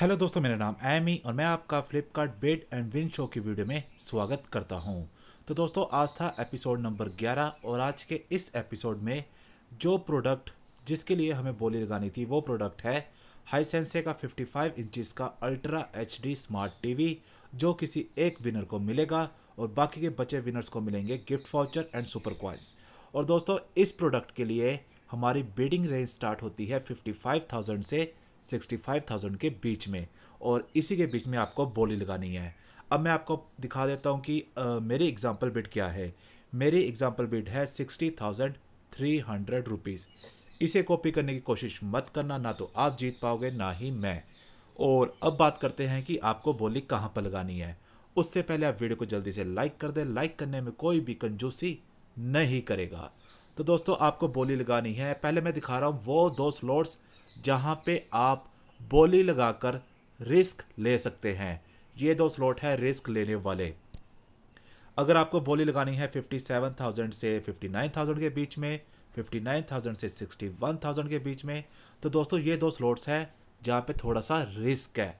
hello दोस्तों मेरा नाम एमी और मैं आपका Flipkart bet and win show की वीडियो में स्वागत करता हूं तो दोस्तों आज था एपिसोड नंबर 11 और आज के इस एपिसोड में जो प्रोडक्ट जिसके लिए हमें बोली लगानी थी वो प्रोडक्ट है हाई सेंसे का 55 इंचेस का अल्ट्रा एच स्मार्ट टीवी जो किसी एक विनर को मिलेगा और बाकी के बचे विनर्स को मिलेंगे gift voucher and super coins और दोस्तों इस प्रोडक्ट के लिए हमारी बिडिंग रेंज स्टार्ट होती है फिफ्टी से 65,000 के बीच में और इसी के बीच में आपको बोली लगानी है अब मैं आपको दिखा देता हूँ कि मेरे एग्ज़ाम्पल बिट क्या है मेरी एग्ज़ाम्पल बिट है sixty thousand three hundred rupees इसे कॉपी करने की कोशिश मत करना ना तो आप जीत पाओगे ना ही मैं और अब बात करते हैं कि आपको बोली कहाँ पर लगानी है उससे पहले आप वीडियो को जल्दी से लाइक कर दें लाइक करने में कोई भी कंजूसी नहीं करेगा तो दोस्तों आपको बोली लगानी है पहले मैं दिखा रहा हूँ वो दो स्लॉट्स जहाँ पे आप बोली लगाकर रिस्क ले सकते हैं ये दो स्लॉट है रिस्क लेने वाले अगर आपको बोली लगानी है 57,000 से 59,000 के बीच में 59,000 से 61,000 के बीच में तो दोस्तों ये दो स्लॉट्स हैं जहाँ पे थोड़ा सा रिस्क है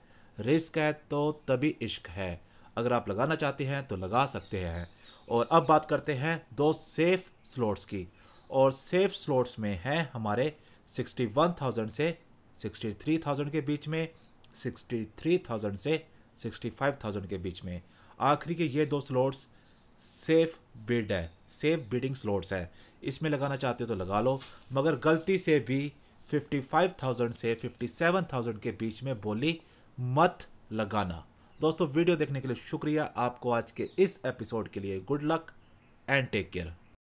रिस्क है तो तभी इश्क है अगर आप लगाना चाहते हैं तो लगा सकते हैं और अब बात करते हैं दो सेफ स्लॉट्स की और सेफ स्लॉट्स में हैं हमारे 61,000 से 63,000 के बीच में 63,000 से 65,000 के बीच में आखिरी के ये दो स्लॉट्स सेफ बिड है सेफ बिडिंग स्लॉट्स है इसमें लगाना चाहते हो तो लगा लो मगर गलती से भी 55,000 से 57,000 के बीच में बोली मत लगाना दोस्तों वीडियो देखने के लिए शुक्रिया आपको आज के इस एपिसोड के लिए good luck and take care